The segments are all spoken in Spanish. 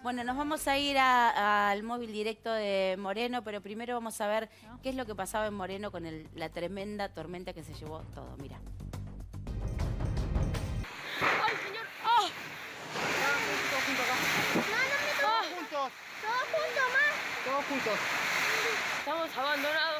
Bueno, nos vamos a ir al móvil directo de Moreno, pero primero vamos a ver qué es lo que pasaba en Moreno con la tremenda tormenta que se llevó todo. Mira. ¡Ay, señor! ¡Oh! todos juntos acá. No, no, no, todos juntos. Todos juntos, más. Todos juntos. Estamos abandonados.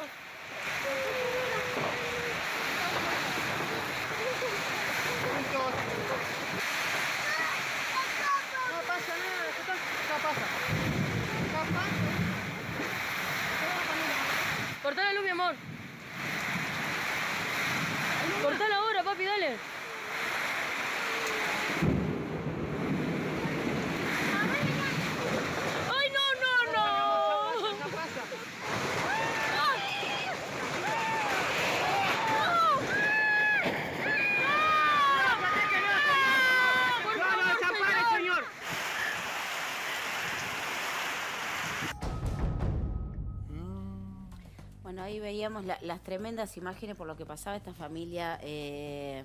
Corta la luz, mi amor. la ahora, papi, dale. ahí veíamos las tremendas imágenes por lo que pasaba esta familia. Eh,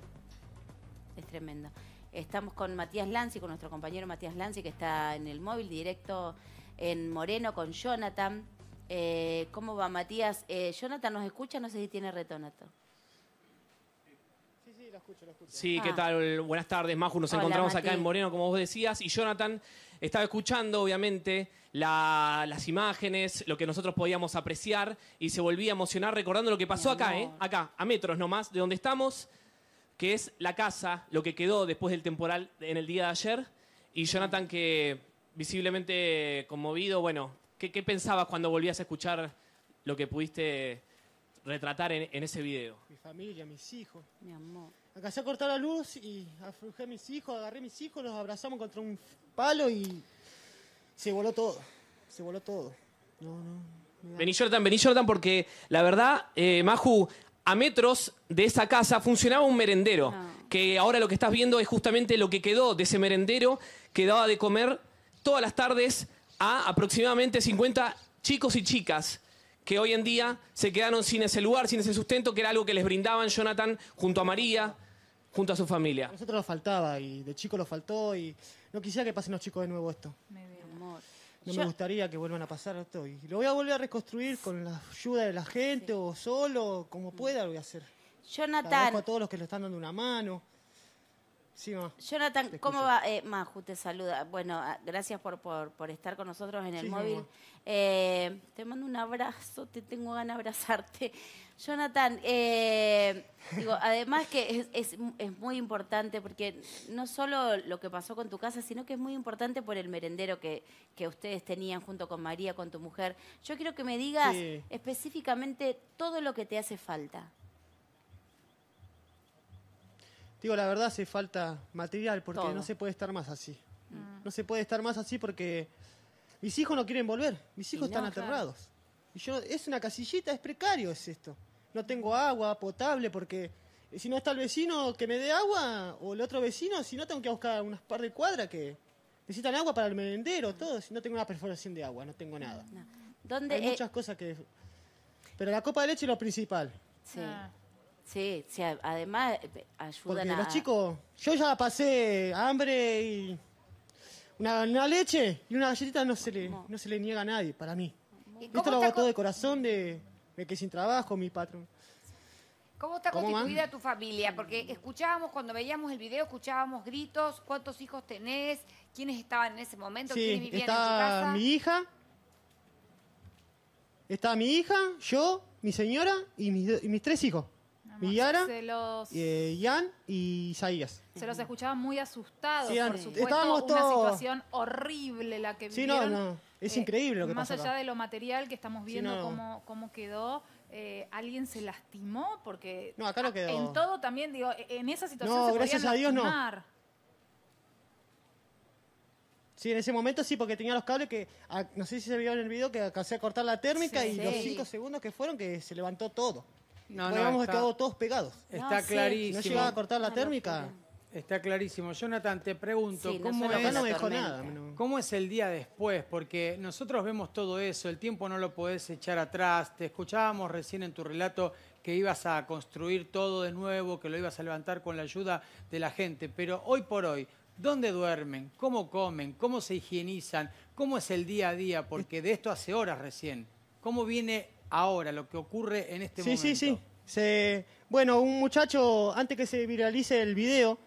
es tremendo. Estamos con Matías Lanzi, con nuestro compañero Matías Lanzi, que está en el móvil directo en Moreno con Jonathan. Eh, ¿Cómo va Matías? Eh, Jonathan nos escucha, no sé si tiene retónato. Sí, ¿qué ah. tal? Buenas tardes, Maju. Nos encontramos acá en Moreno, como vos decías, y Jonathan estaba escuchando, obviamente, las imágenes, lo que nosotros podíamos apreciar, y se volvía a emocionar recordando lo que pasó acá, ¿eh? Acá, a metros nomás, de donde estamos, que es la casa, lo que quedó después del temporal en el día de ayer, y Jonathan que visiblemente conmovido, bueno, ¿qué, pensabas cuando volvías a escuchar lo que pudiste retratar en ese video? Mi familia, mis hijos, Mi amor. Acá se cortó la luz y aflujé a mis hijos, agarré a mis hijos, los abrazamos contra un palo y se voló todo. Se voló todo. No, Vení Jordan, vení Jordan, porque la verdad, eh, Maju, a metros de esa casa funcionaba un merendero, ah. que ahora lo que estás viendo es justamente lo que quedó de ese merendero que daba de comer todas las tardes a aproximadamente 50 chicos y chicas que hoy en día se quedaron sin ese lugar, sin ese sustento, que era algo que les brindaban Jonathan junto a María, junto a su familia. A nosotros nos faltaba y de chico nos faltó y no quisiera que pasen los chicos de nuevo esto. No me gustaría que vuelvan a pasar esto y lo voy a volver a reconstruir con la ayuda de la gente o solo, como mm. pueda lo voy a hacer. Jonathan. a todos los que le están dando una mano. Sí, ma. Jonathan, ¿cómo va? Eh, Maju te saluda. Bueno, ah, gracias por, por, por estar con nosotros en el móvil. Eh, te mando un abrazo, te tengo ganas de abrazarte. Jonathan, eh, digo, además que es, muy importante porque no solo lo que pasó con tu casa, sino que es muy importante por el merendero que, ustedes tenían junto con María, con tu mujer. Yo quiero que me digas específicamente todo lo que te hace falta. Digo, la verdad hace falta material porque no se puede estar más así. Mm. No se puede estar más así porque mis hijos no quieren volver, mis hijos están aterrados yo, es una casillita, es precario es esto. No tengo agua potable porque eh, si no está el vecino que me dé agua o el otro vecino, si no tengo que buscar unas par de cuadras que necesitan agua para el merendero, todo, si no tengo una perforación de agua, no tengo nada. Hay muchas cosas que... Pero la copa de leche es lo principal. Sí. Sí, además eh, eh, ayudan Porque los chicos, yo ya pasé hambre y una, leche y una galletita no se le, no se le niega a nadie, para mí. Esto lo hago todo de corazón de, me que sin trabajo, mi patrón. ¿Cómo está constituida tu familia? Porque escuchábamos, cuando veíamos el video, escuchábamos gritos, cuántos hijos tenés, quiénes estaban en ese momento, quiénes vivían en tu casa. Mi hija, está mi hija, yo, mi señora y mis tres hijos. Villara, los... Eh, Ian y Isaías. Se los escuchaba muy asustados, por supuesto. una situación horrible la que vivieron. Sí, no, Es eh, increíble lo que Más allá de lo material que estamos viendo, cómo, quedó. Eh, alguien se lastimó porque en todo también digo en esa situación no, gracias a Dios no Sí, en ese momento sí, porque tenía los cables que, no sé si se vio en el video, que alcancé a cortar la térmica y los cinco segundos que fueron que se levantó todo. No, no, habíamos quedado todos pegados. Está clarísimo. No llegaba a cortar la térmica. Está clarísimo. Jonathan, te pregunto, ¿cómo, es, ¿cómo es el día después? Porque nosotros vemos todo eso, el tiempo no lo podés echar atrás. Te escuchábamos recién en tu relato que ibas a construir todo de nuevo, que lo ibas a levantar con la ayuda de la gente. Pero hoy por hoy, ¿dónde duermen? ¿Cómo comen? ¿Cómo se higienizan? ¿Cómo es el día a día? Porque de esto hace horas recién. ¿Cómo viene ahora, lo que ocurre en este momento. Sí, sí, sí. Se... Bueno, un muchacho, antes que se viralice el video,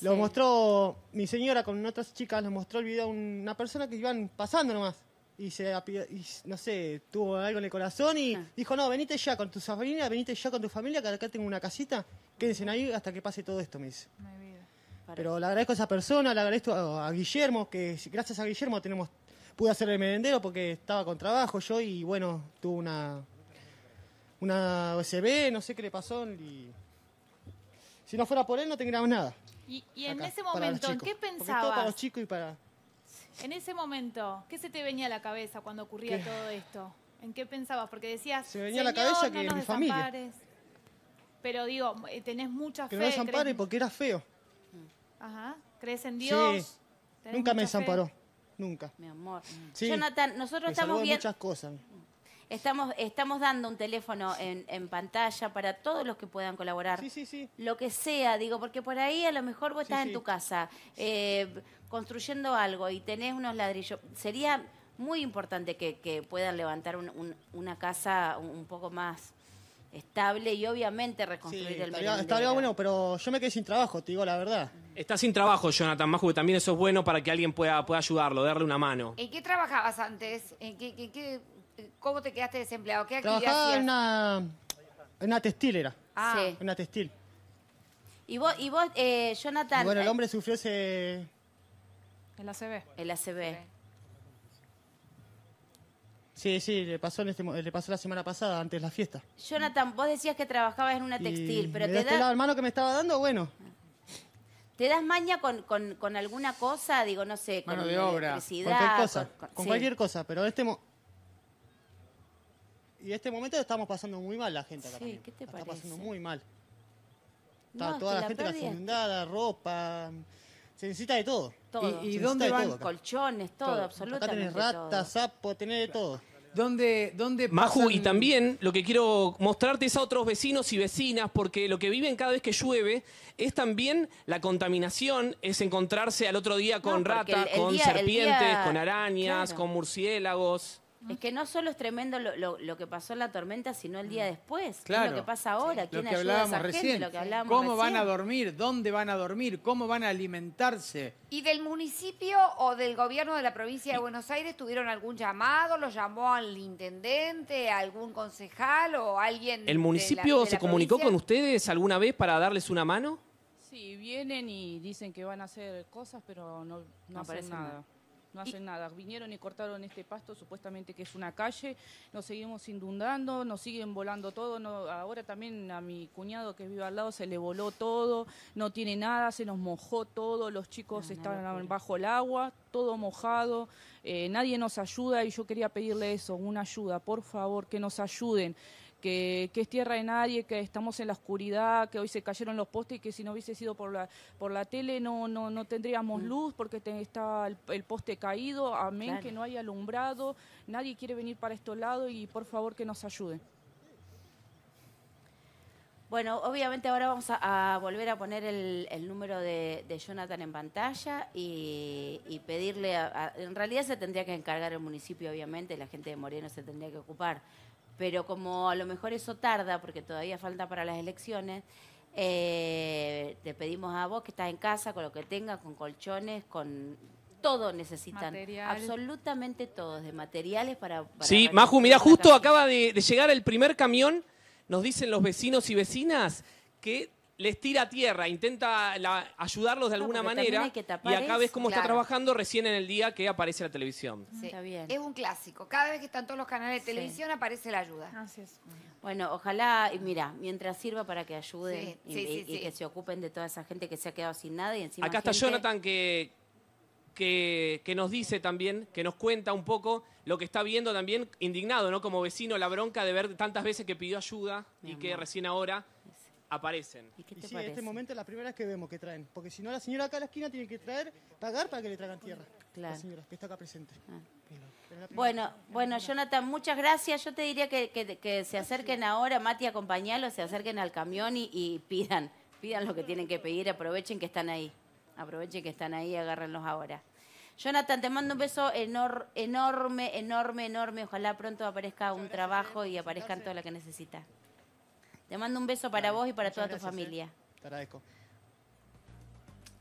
lo mostró mi señora con otras chicas, lo mostró el video a una persona que iban pasando nomás. Y se y, no sé, tuvo algo en el corazón y ah. dijo, no, venite ya con tu familia, venite ya con tu familia, que acá tengo una casita, quédense ahí hasta que pase todo esto, me dice. Pero le agradezco a esa persona, le agradezco a Guillermo, que gracias a Guillermo tenemos pude hacer el merendero porque estaba con trabajo yo y bueno, tuvo una, una USB, no sé qué le pasó. Y si no fuera por él no tendríamos nada. Y, en ese momento, ¿en qué pensabas? todo para los chicos y para... En ese momento, ¿qué se te venía a la cabeza cuando ocurría todo esto? ¿En qué pensabas? Porque decías, se venía a la cabeza que mi familia. Pero digo, eh, tenés mucha fe. Que no desampare porque era feo. Ajá. ¿Crees en Dios? Sí. Nunca me desamparó. Nunca. Mi amor. Jonathan, nosotros estamos bien. muchas cosas. Estamos, estamos dando un teléfono en, pantalla para todos los que puedan colaborar. Sí, sí, sí. Lo que sea, digo, porque por ahí a lo mejor vos estás en tu casa eh, construyendo algo y tenés unos ladrillos. Sería muy importante que, puedan levantar una casa un poco más estable y obviamente reconstruir el mercado estaría bueno, pero yo me quedé sin trabajo, te digo la verdad. Está sin trabajo, Jonathan Más que también eso es bueno para que alguien pueda, pueda ayudarlo, darle una mano. ¿En qué trabajabas antes? cómo te quedaste desempleado? ¿Qué en una, una textil, era. Ah. Sí. una textil. Y vos, y vos eh, Jonathan... bueno, el eh? hombre sufrió ese... El ACB. El ACB. Sí, sí, le pasó, en este, le pasó la semana pasada, antes de la fiesta. Jonathan, vos decías que trabajabas en una textil, pero te da... Este que me estaba dando, bueno... ¿Te das maña con, con, alguna cosa? Digo, no sé, con Mano de Cualquier cosa, con, cualquier cosa, pero este y este momento estamos pasando muy mal la gente acá. Sí, ¿qué te parece? Está pasando muy mal. Está toda la, gente la inundada, ropa. Se necesita de todo. ¿Y, dónde van? colchones, todo, absolutamente. Acá tenés ratas, sapo, tener de todo. ¿Dónde, dónde Maju, y también lo que quiero mostrarte es a otros vecinos y vecinas, porque lo que viven cada vez que llueve es también la contaminación, es encontrarse al otro día con ratas, con serpientes, con arañas, con murciélagos. Es que no solo es tremendo lo, lo, que pasó en la tormenta, sino el día después. Claro. lo que pasa ahora. ¿Quién ¿Cómo van a dormir? ¿Dónde van a dormir? ¿Cómo van a alimentarse? ¿Y del municipio o del gobierno de la provincia de Buenos Aires tuvieron algún llamado? ¿Lo llamó al intendente, algún concejal o alguien? ¿El municipio se comunicó con ustedes alguna vez para darles una mano? Sí, vienen y dicen que van a hacer cosas, pero no, no, nada no hacen nada. Vinieron y cortaron este pasto, supuestamente que es una calle, nos seguimos inundando, nos siguen volando todo. ahora también a mi cuñado que vive al lado se le voló todo, no tiene nada, se nos mojó todo, los chicos estaban bajo el agua, todo mojado, eh, nadie nos ayuda y yo quería pedirle eso, una ayuda, por favor, que nos ayuden que, es tierra de nadie, que estamos en la oscuridad, que hoy se cayeron los postes y que si no hubiese sido por la, por la tele no, no, tendríamos mm. luz porque está el, poste caído, amén, que no haya alumbrado, nadie quiere venir para estos lados y por favor que nos ayude. Bueno, obviamente ahora vamos a, volver a poner el, número de, Jonathan en pantalla y, pedirle, en realidad se tendría que encargar el municipio, obviamente, la gente de Moreno se tendría que ocupar, pero como a lo mejor eso tarda, porque todavía falta para las elecciones, eh, te pedimos a vos que estás en casa, con lo que tengas, con colchones, con todo necesitan. Absolutamente todos, de materiales para... sí, Maju, mira, justo acaba de, llegar el primer camión, nos dicen los vecinos y vecinas que les tira tierra, intenta ayudarlos de alguna manera. y acá ves cómo está trabajando recién en el día que aparece la televisión. Es un clásico. Cada vez que están todos los canales de televisión aparece la ayuda. Bueno, ojalá, y mira, mientras sirva para que ayude y, que se ocupen de toda esa gente que se ha quedado sin nada y encima. Acá está Jonathan que, que, nos dice también, que nos cuenta un poco lo que está viendo también indignado, ¿no? Como vecino, la bronca de ver tantas veces que pidió ayuda y que recién ahora aparecen. ¿Y, qué te este momento es la primera vez que vemos que traen, porque si no la señora acá a la esquina tiene que traer, pagar para que le traigan tierra. Claro. La que está acá presente. Ah. bueno, bueno, Jonathan, muchas gracias. Yo te diría que, se acerquen ahora, Mati, acompañalo, se acerquen al camión y, pidan, pidan lo que tienen que pedir, aprovechen que están ahí. Aprovechen que están ahí, agárrenlos ahora. Jonathan, te mando un beso enorme, enorme, enorme. Ojalá pronto aparezca un trabajo y aparezcan todo lo que necesitas. Te mando un beso para vos y para toda tu eh. familia. Te agradezco.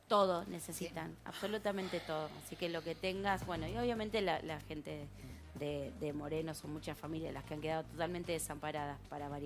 Todo necesitan, absolutamente todo. Así que lo que tengas, bueno, y obviamente la, gente de, de Moreno son muchas familias las que han quedado totalmente desamparadas para variar.